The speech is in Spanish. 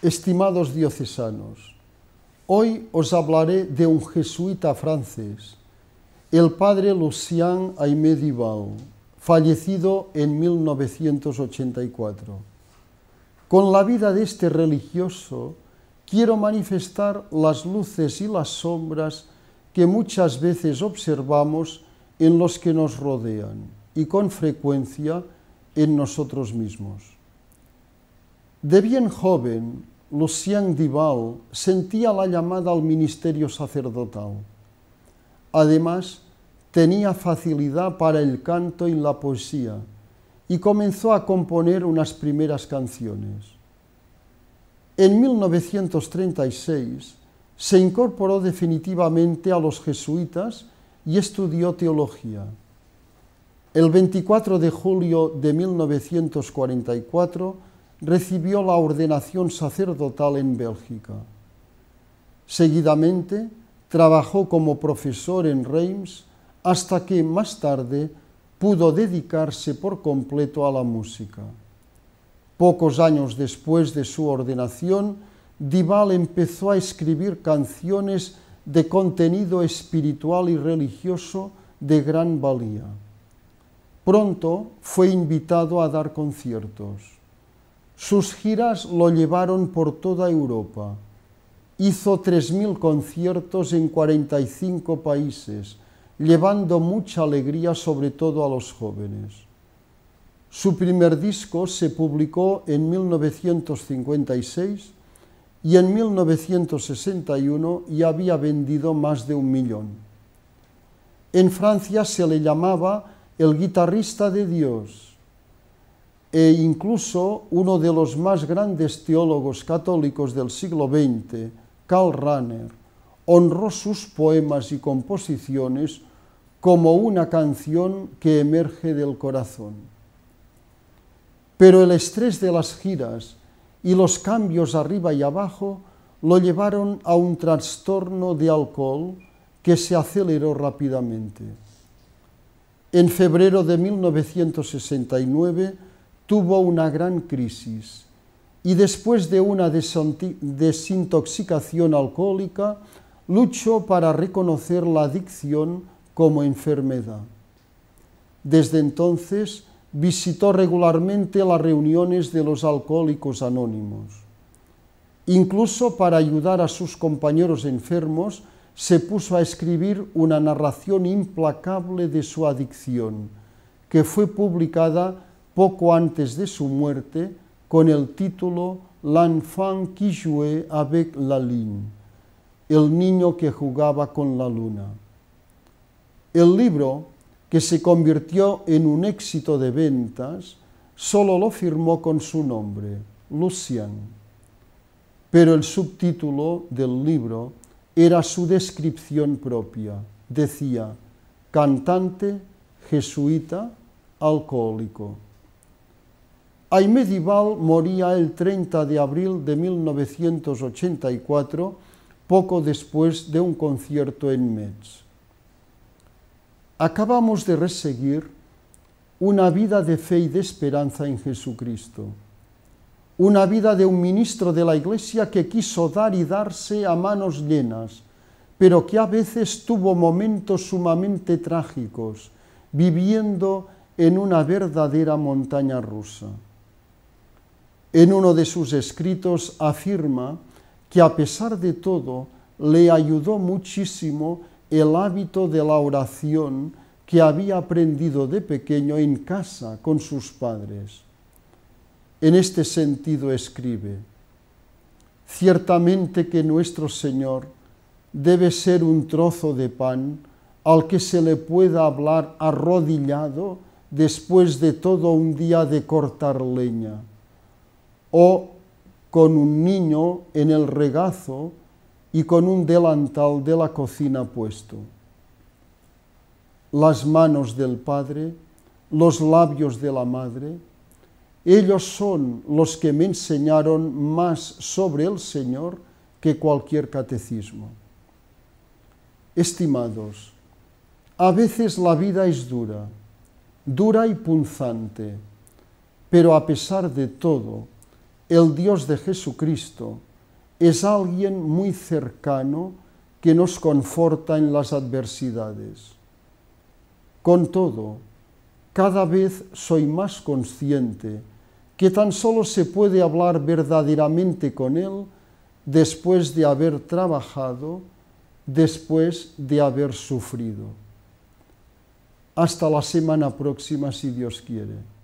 Estimados diocesanos, hoy os hablaré de un jesuita francés, el padre Lucien Aimé Dival, fallecido en 1984. Con la vida de este religioso quiero manifestar las luces y las sombras que muchas veces observamos en los que nos rodean y con frecuencia en nosotros mismos. De bien joven, Lucien Dival sentía la llamada al ministerio sacerdotal. Además, tenía facilidad para el canto y la poesía y comenzó a componer unas primeras canciones. En 1936 se incorporó definitivamente a los jesuitas y estudió teología. El 24 de julio de 1944 recibió la ordenación sacerdotal en Bélgica. Seguidamente trabajó como profesor en Reims hasta que más tarde pudo dedicarse por completo a la música. Pocos años después de su ordenación, Dival empezó a escribir canciones de contenido espiritual y religioso de gran valía. Pronto fue invitado a dar conciertos. Sus giras lo llevaron por toda Europa. Hizo 3.000 conciertos en 45 países, llevando mucha alegría sobre todo a los jóvenes. Su primer disco se publicó en 1956 y en 1961 ya había vendido más de un millón. En Francia se le llamaba el guitarrista de Dios e incluso uno de los más grandes teólogos católicos del siglo XX, Karl Rahner, honró sus poemas y composiciones como una canción que emerge del corazón. Pero el estrés de las giras y los cambios arriba y abajo lo llevaron a un trastorno de alcohol que se aceleró rápidamente. En febrero de 1969, tuvo una gran crisis y después de una desintoxicación alcohólica, luchó para reconocer la adicción como enfermedad. Desde entonces visitó regularmente las reuniones de los alcohólicos anónimos. Incluso para ayudar a sus compañeros enfermos, se puso a escribir una narración implacable de su adicción, que fue publicada poco antes de su muerte, con el título L'enfant qui jouait avec la lune, el niño que jugaba con la luna. El libro, que se convirtió en un éxito de ventas, solo lo firmó con su nombre, Lucian. Pero el subtítulo del libro era su descripción propia. Decía, cantante, jesuita, alcohólico medieval moría el 30 de abril de 1984, poco después de un concierto en Metz. Acabamos de reseguir una vida de fe y de esperanza en Jesucristo, una vida de un ministro de la Iglesia que quiso dar y darse a manos llenas, pero que a veces tuvo momentos sumamente trágicos, viviendo en una verdadera montaña rusa en uno de sus escritos afirma que a pesar de todo le ayudó muchísimo el hábito de la oración que había aprendido de pequeño en casa con sus padres. En este sentido escribe, ciertamente que nuestro Señor debe ser un trozo de pan al que se le pueda hablar arrodillado después de todo un día de cortar leña o con un niño en el regazo y con un delantal de la cocina puesto. Las manos del Padre, los labios de la Madre, ellos son los que me enseñaron más sobre el Señor que cualquier catecismo. Estimados, a veces la vida es dura, dura y punzante, pero a pesar de todo, el Dios de Jesucristo es alguien muy cercano que nos conforta en las adversidades. Con todo, cada vez soy más consciente que tan solo se puede hablar verdaderamente con Él después de haber trabajado, después de haber sufrido. Hasta la semana próxima, si Dios quiere.